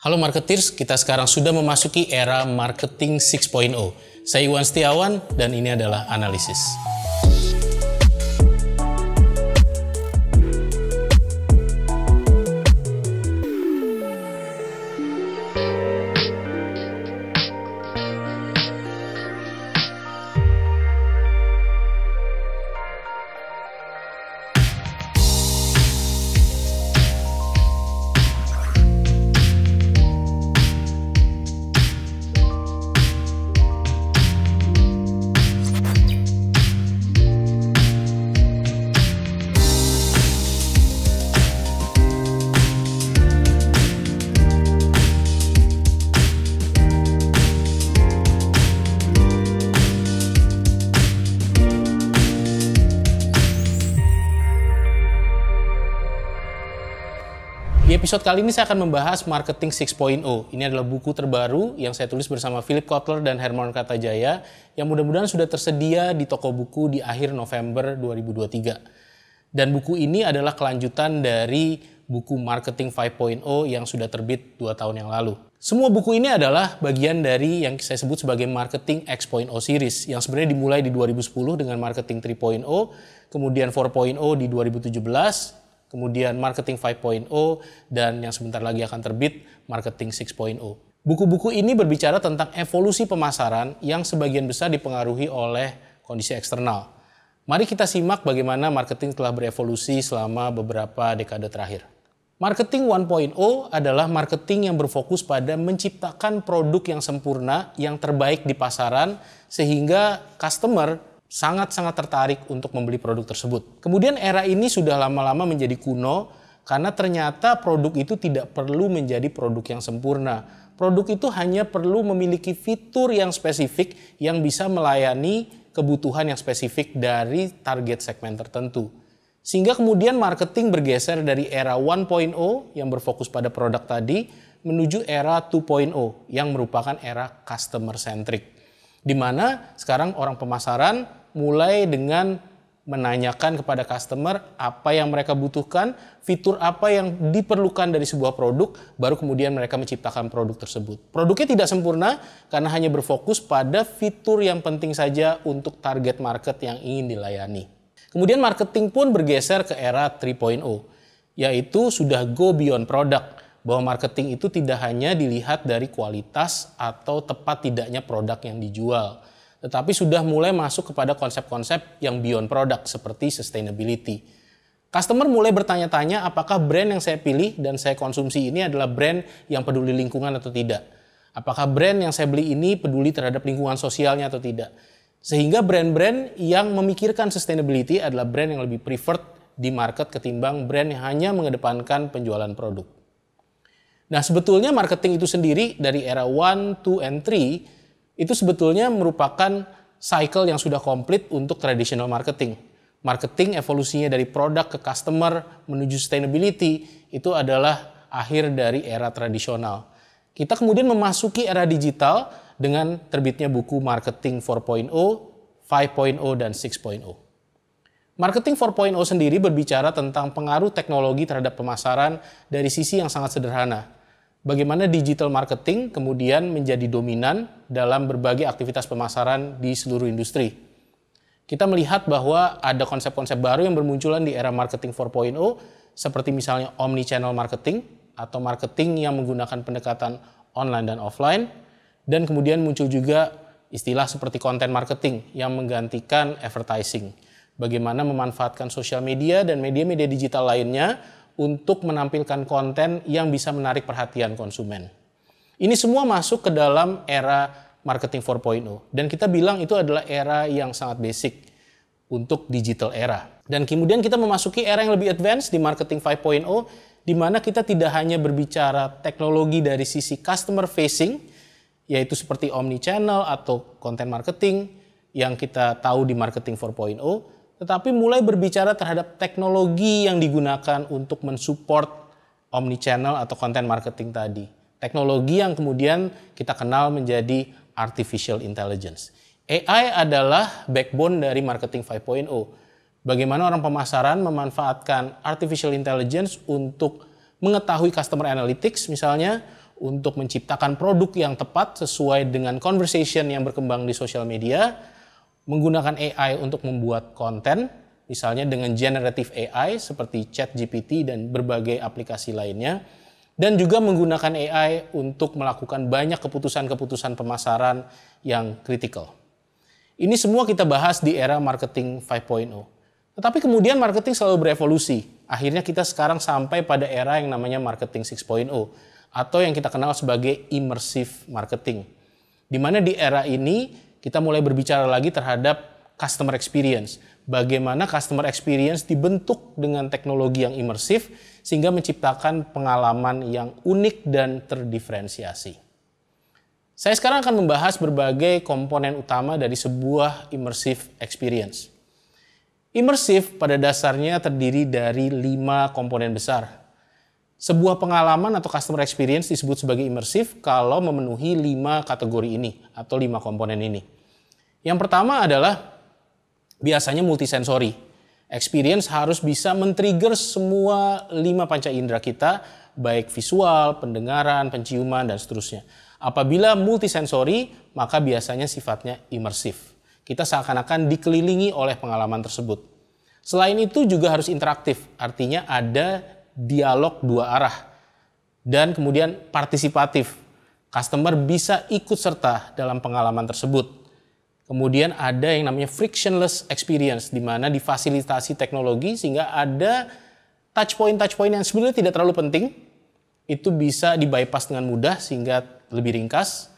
Halo marketers, kita sekarang sudah memasuki era marketing 6.0. Saya Iwan Setiawan dan ini adalah analisis. Di episode kali ini saya akan membahas Marketing 6.0. Ini adalah buku terbaru yang saya tulis bersama Philip Kotler dan Herman Katajaya yang mudah-mudahan sudah tersedia di toko buku di akhir November 2023. Dan buku ini adalah kelanjutan dari buku Marketing 5.0 yang sudah terbit dua tahun yang lalu. Semua buku ini adalah bagian dari yang saya sebut sebagai Marketing X.0 series yang sebenarnya dimulai di 2010 dengan Marketing 3.0, kemudian 4.0 di 2017, kemudian Marketing 5.0, dan yang sebentar lagi akan terbit Marketing 6.0. Buku-buku ini berbicara tentang evolusi pemasaran yang sebagian besar dipengaruhi oleh kondisi eksternal. Mari kita simak bagaimana marketing telah berevolusi selama beberapa dekade terakhir. Marketing 1.0 adalah marketing yang berfokus pada menciptakan produk yang sempurna, yang terbaik di pasaran, sehingga customer sangat-sangat tertarik untuk membeli produk tersebut. Kemudian era ini sudah lama-lama menjadi kuno karena ternyata produk itu tidak perlu menjadi produk yang sempurna. Produk itu hanya perlu memiliki fitur yang spesifik yang bisa melayani kebutuhan yang spesifik dari target segmen tertentu. Sehingga kemudian marketing bergeser dari era 1.0 yang berfokus pada produk tadi menuju era 2.0 yang merupakan era customer centric. Di mana sekarang orang pemasaran mulai dengan menanyakan kepada customer apa yang mereka butuhkan, fitur apa yang diperlukan dari sebuah produk, baru kemudian mereka menciptakan produk tersebut. Produknya tidak sempurna karena hanya berfokus pada fitur yang penting saja untuk target market yang ingin dilayani. Kemudian marketing pun bergeser ke era 3.0, yaitu sudah go beyond product, bahwa marketing itu tidak hanya dilihat dari kualitas atau tepat tidaknya produk yang dijual, tetapi sudah mulai masuk kepada konsep-konsep yang beyond product seperti sustainability. Customer mulai bertanya-tanya apakah brand yang saya pilih dan saya konsumsi ini adalah brand yang peduli lingkungan atau tidak. Apakah brand yang saya beli ini peduli terhadap lingkungan sosialnya atau tidak. Sehingga brand-brand yang memikirkan sustainability adalah brand yang lebih preferred di market ketimbang brand yang hanya mengedepankan penjualan produk. Nah sebetulnya marketing itu sendiri dari era 1, 2, and 3 itu sebetulnya merupakan cycle yang sudah komplit untuk traditional marketing. Marketing evolusinya dari produk ke customer menuju sustainability itu adalah akhir dari era tradisional. Kita kemudian memasuki era digital dengan terbitnya buku Marketing 4.0, 5.0, dan 6.0. Marketing 4.0 sendiri berbicara tentang pengaruh teknologi terhadap pemasaran dari sisi yang sangat sederhana bagaimana digital marketing kemudian menjadi dominan dalam berbagai aktivitas pemasaran di seluruh industri. Kita melihat bahwa ada konsep-konsep baru yang bermunculan di era marketing 4.0 seperti misalnya omni channel marketing atau marketing yang menggunakan pendekatan online dan offline dan kemudian muncul juga istilah seperti content marketing yang menggantikan advertising. Bagaimana memanfaatkan sosial media dan media-media digital lainnya untuk menampilkan konten yang bisa menarik perhatian konsumen. Ini semua masuk ke dalam era marketing 4.0 dan kita bilang itu adalah era yang sangat basic untuk digital era. Dan kemudian kita memasuki era yang lebih advance di marketing 5.0 di mana kita tidak hanya berbicara teknologi dari sisi customer facing yaitu seperti omni channel atau content marketing yang kita tahu di marketing 4.0 tetapi mulai berbicara terhadap teknologi yang digunakan untuk mensupport omnichannel atau content marketing tadi. Teknologi yang kemudian kita kenal menjadi artificial intelligence. AI adalah backbone dari marketing 5.0. Bagaimana orang pemasaran memanfaatkan artificial intelligence untuk mengetahui customer analytics misalnya untuk menciptakan produk yang tepat sesuai dengan conversation yang berkembang di sosial media menggunakan AI untuk membuat konten, misalnya dengan generative AI seperti ChatGPT dan berbagai aplikasi lainnya, dan juga menggunakan AI untuk melakukan banyak keputusan-keputusan pemasaran yang kritikal. Ini semua kita bahas di era marketing 5.0. Tetapi kemudian marketing selalu berevolusi. Akhirnya kita sekarang sampai pada era yang namanya marketing 6.0 atau yang kita kenal sebagai immersive marketing. Di mana di era ini kita mulai berbicara lagi terhadap customer experience. Bagaimana customer experience dibentuk dengan teknologi yang imersif sehingga menciptakan pengalaman yang unik dan terdiferensiasi. Saya sekarang akan membahas berbagai komponen utama dari sebuah immersive experience. Immersive pada dasarnya terdiri dari lima komponen besar. Sebuah pengalaman atau customer experience disebut sebagai imersif kalau memenuhi lima kategori ini atau lima komponen ini. Yang pertama adalah biasanya multisensori. Experience harus bisa men-trigger semua lima panca indera kita, baik visual, pendengaran, penciuman, dan seterusnya. Apabila multisensori, maka biasanya sifatnya imersif. Kita seakan-akan dikelilingi oleh pengalaman tersebut. Selain itu juga harus interaktif, artinya ada dialog dua arah dan kemudian partisipatif. Customer bisa ikut serta dalam pengalaman tersebut. Kemudian ada yang namanya frictionless experience di mana difasilitasi teknologi sehingga ada touch point touch point yang sebenarnya tidak terlalu penting itu bisa di bypass dengan mudah sehingga lebih ringkas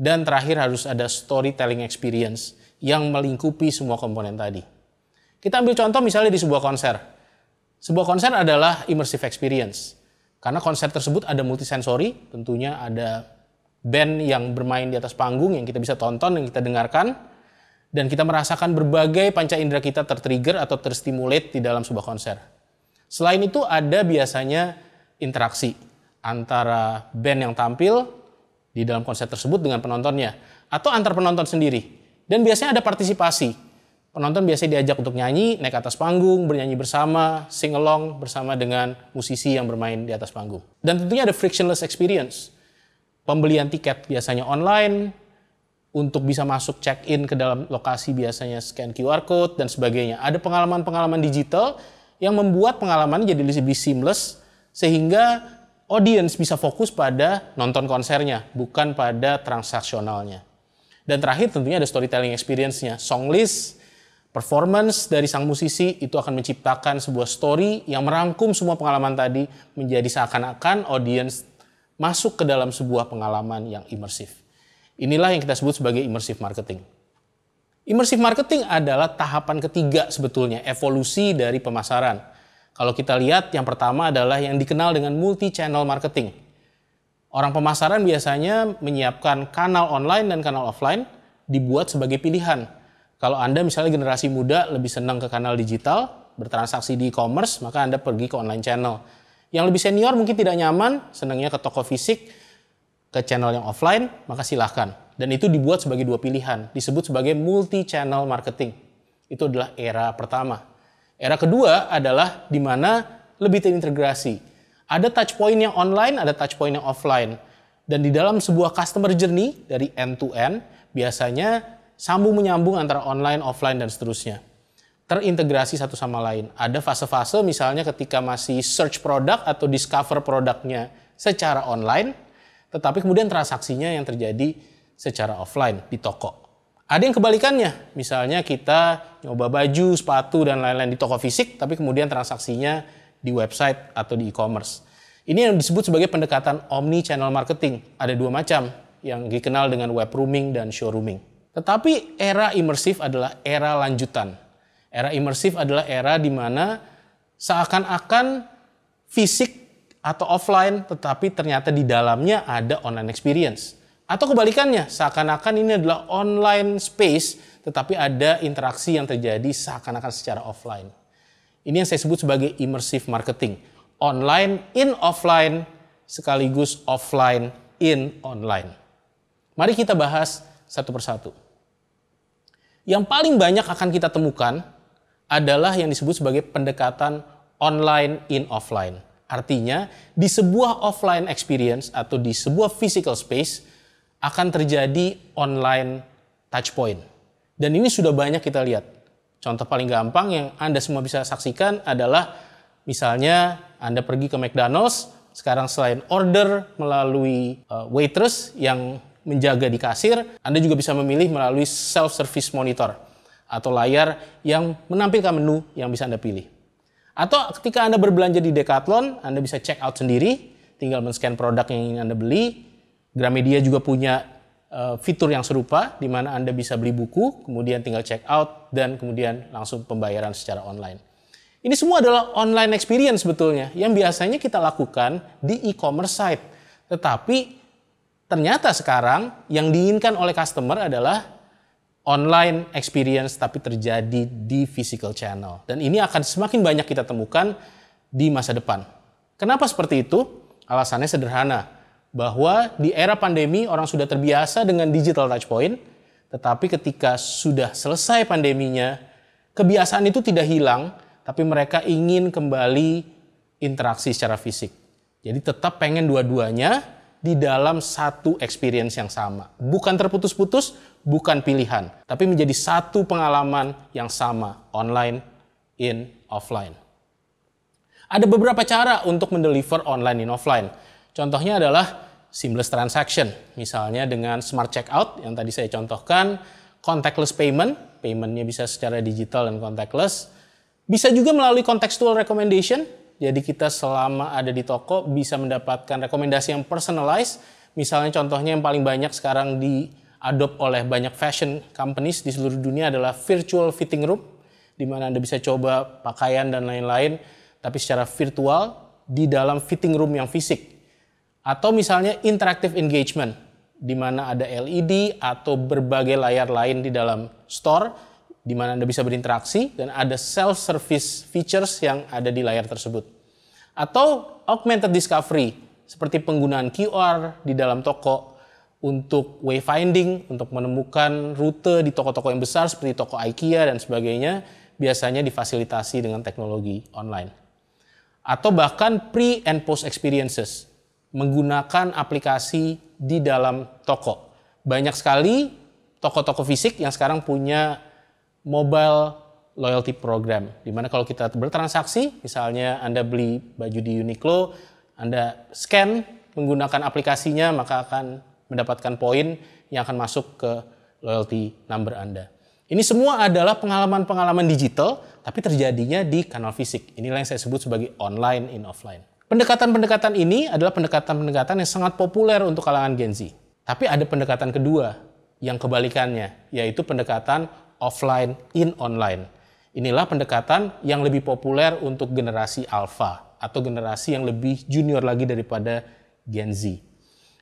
dan terakhir harus ada storytelling experience yang melingkupi semua komponen tadi. Kita ambil contoh misalnya di sebuah konser sebuah konser adalah immersive experience. Karena konser tersebut ada multisensori, tentunya ada band yang bermain di atas panggung yang kita bisa tonton, yang kita dengarkan, dan kita merasakan berbagai panca indera kita tertrigger atau terstimulate di dalam sebuah konser. Selain itu ada biasanya interaksi antara band yang tampil di dalam konser tersebut dengan penontonnya, atau antar penonton sendiri. Dan biasanya ada partisipasi, Penonton biasanya diajak untuk nyanyi, naik atas panggung, bernyanyi bersama, sing along bersama dengan musisi yang bermain di atas panggung. Dan tentunya ada frictionless experience. Pembelian tiket biasanya online, untuk bisa masuk check-in ke dalam lokasi biasanya scan QR code dan sebagainya. Ada pengalaman-pengalaman digital yang membuat pengalaman jadi lebih seamless sehingga audience bisa fokus pada nonton konsernya, bukan pada transaksionalnya. Dan terakhir tentunya ada storytelling experience-nya. Song list, Performance dari sang musisi itu akan menciptakan sebuah story yang merangkum semua pengalaman tadi menjadi seakan-akan audiens masuk ke dalam sebuah pengalaman yang imersif. Inilah yang kita sebut sebagai immersive marketing. Immersive marketing adalah tahapan ketiga sebetulnya, evolusi dari pemasaran. Kalau kita lihat yang pertama adalah yang dikenal dengan multi channel marketing. Orang pemasaran biasanya menyiapkan kanal online dan kanal offline dibuat sebagai pilihan kalau Anda misalnya generasi muda lebih senang ke kanal digital, bertransaksi di e-commerce, maka Anda pergi ke online channel. Yang lebih senior mungkin tidak nyaman, senangnya ke toko fisik, ke channel yang offline, maka silahkan. Dan itu dibuat sebagai dua pilihan, disebut sebagai multi-channel marketing. Itu adalah era pertama. Era kedua adalah di mana lebih terintegrasi. Ada touch point yang online, ada touch point yang offline. Dan di dalam sebuah customer journey dari end to end, biasanya sambung menyambung antara online, offline, dan seterusnya. Terintegrasi satu sama lain. Ada fase-fase misalnya ketika masih search produk atau discover produknya secara online, tetapi kemudian transaksinya yang terjadi secara offline di toko. Ada yang kebalikannya, misalnya kita nyoba baju, sepatu, dan lain-lain di toko fisik, tapi kemudian transaksinya di website atau di e-commerce. Ini yang disebut sebagai pendekatan omni channel marketing. Ada dua macam yang dikenal dengan web rooming dan showrooming. Tetapi era imersif adalah era lanjutan. Era imersif adalah era di mana seakan-akan fisik atau offline tetapi ternyata di dalamnya ada online experience. Atau kebalikannya, seakan-akan ini adalah online space tetapi ada interaksi yang terjadi seakan-akan secara offline. Ini yang saya sebut sebagai immersive marketing. Online in offline sekaligus offline in online. Mari kita bahas satu persatu. Yang paling banyak akan kita temukan adalah yang disebut sebagai pendekatan online in offline. Artinya, di sebuah offline experience atau di sebuah physical space akan terjadi online touch point. Dan ini sudah banyak kita lihat. Contoh paling gampang yang Anda semua bisa saksikan adalah misalnya Anda pergi ke McDonald's, sekarang selain order melalui eh, waitress yang menjaga di kasir, Anda juga bisa memilih melalui self-service monitor atau layar yang menampilkan menu yang bisa Anda pilih. Atau ketika Anda berbelanja di Decathlon, Anda bisa check out sendiri, tinggal men-scan produk yang ingin Anda beli. Gramedia juga punya eh, fitur yang serupa, di mana Anda bisa beli buku, kemudian tinggal check out, dan kemudian langsung pembayaran secara online. Ini semua adalah online experience sebetulnya, yang biasanya kita lakukan di e-commerce site. Tetapi Ternyata sekarang yang diinginkan oleh customer adalah online experience tapi terjadi di physical channel. Dan ini akan semakin banyak kita temukan di masa depan. Kenapa seperti itu? Alasannya sederhana, bahwa di era pandemi orang sudah terbiasa dengan digital touchpoint, tetapi ketika sudah selesai pandeminya, kebiasaan itu tidak hilang, tapi mereka ingin kembali interaksi secara fisik. Jadi tetap pengen dua-duanya, di dalam satu experience yang sama. Bukan terputus-putus, bukan pilihan, tapi menjadi satu pengalaman yang sama, online, in, offline. Ada beberapa cara untuk mendeliver online in offline. Contohnya adalah seamless transaction, misalnya dengan smart checkout yang tadi saya contohkan, contactless payment, paymentnya bisa secara digital dan contactless, bisa juga melalui contextual recommendation, jadi kita selama ada di toko bisa mendapatkan rekomendasi yang personalized. Misalnya contohnya yang paling banyak sekarang di adopt oleh banyak fashion companies di seluruh dunia adalah virtual fitting room di mana Anda bisa coba pakaian dan lain-lain tapi secara virtual di dalam fitting room yang fisik. Atau misalnya interactive engagement di mana ada LED atau berbagai layar lain di dalam store di mana Anda bisa berinteraksi dan ada self-service features yang ada di layar tersebut atau augmented discovery seperti penggunaan QR di dalam toko untuk wayfinding, untuk menemukan rute di toko-toko yang besar seperti toko IKEA dan sebagainya, biasanya difasilitasi dengan teknologi online. Atau bahkan pre and post experiences, menggunakan aplikasi di dalam toko. Banyak sekali toko-toko fisik yang sekarang punya mobile loyalty program. Dimana kalau kita bertransaksi, misalnya Anda beli baju di Uniqlo, Anda scan menggunakan aplikasinya, maka akan mendapatkan poin yang akan masuk ke loyalty number Anda. Ini semua adalah pengalaman-pengalaman digital, tapi terjadinya di kanal fisik. Inilah yang saya sebut sebagai online in offline. Pendekatan-pendekatan ini adalah pendekatan-pendekatan yang sangat populer untuk kalangan Gen Z. Tapi ada pendekatan kedua yang kebalikannya, yaitu pendekatan offline in online. Inilah pendekatan yang lebih populer untuk generasi alpha atau generasi yang lebih junior lagi daripada Gen Z.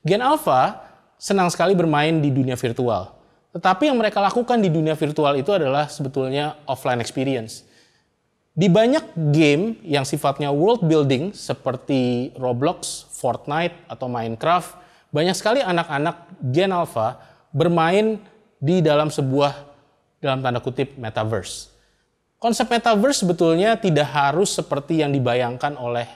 Gen alpha senang sekali bermain di dunia virtual. Tetapi yang mereka lakukan di dunia virtual itu adalah sebetulnya offline experience. Di banyak game yang sifatnya world building seperti Roblox, Fortnite, atau Minecraft, banyak sekali anak-anak Gen Alpha bermain di dalam sebuah dalam tanda kutip metaverse. Konsep metaverse sebetulnya tidak harus seperti yang dibayangkan oleh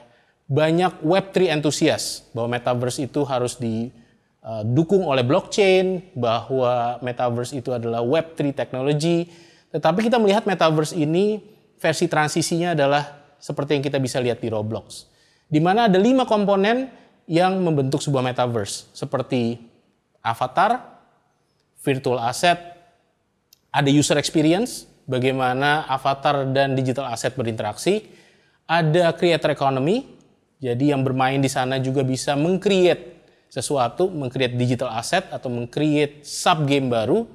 banyak Web3 entusias bahwa metaverse itu harus didukung eh, oleh blockchain, bahwa metaverse itu adalah Web3 teknologi. Tetapi kita melihat metaverse ini versi transisinya adalah seperti yang kita bisa lihat di Roblox. Di mana ada lima komponen yang membentuk sebuah metaverse seperti avatar, virtual asset, ada user experience, bagaimana avatar dan digital asset berinteraksi. Ada creator economy, jadi yang bermain di sana juga bisa mengcreate sesuatu, mengcreate digital asset atau mengcreate sub game baru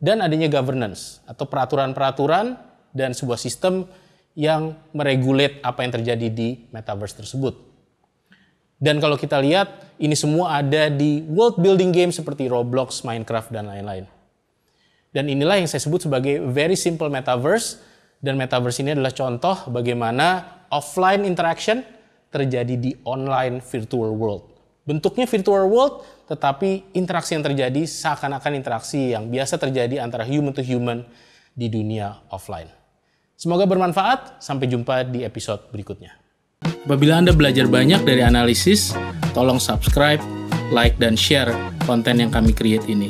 dan adanya governance atau peraturan-peraturan dan sebuah sistem yang meregulate apa yang terjadi di metaverse tersebut. Dan kalau kita lihat, ini semua ada di world building game seperti Roblox, Minecraft, dan lain-lain. Dan inilah yang saya sebut sebagai very simple metaverse. Dan metaverse ini adalah contoh bagaimana offline interaction terjadi di online virtual world. Bentuknya virtual world, tetapi interaksi yang terjadi seakan-akan interaksi yang biasa terjadi antara human to human di dunia offline. Semoga bermanfaat, sampai jumpa di episode berikutnya. Apabila Anda belajar banyak dari analisis, tolong subscribe, like, dan share konten yang kami create ini.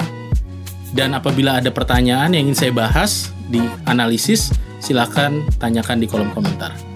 Dan apabila ada pertanyaan yang ingin saya bahas di analisis, silakan tanyakan di kolom komentar.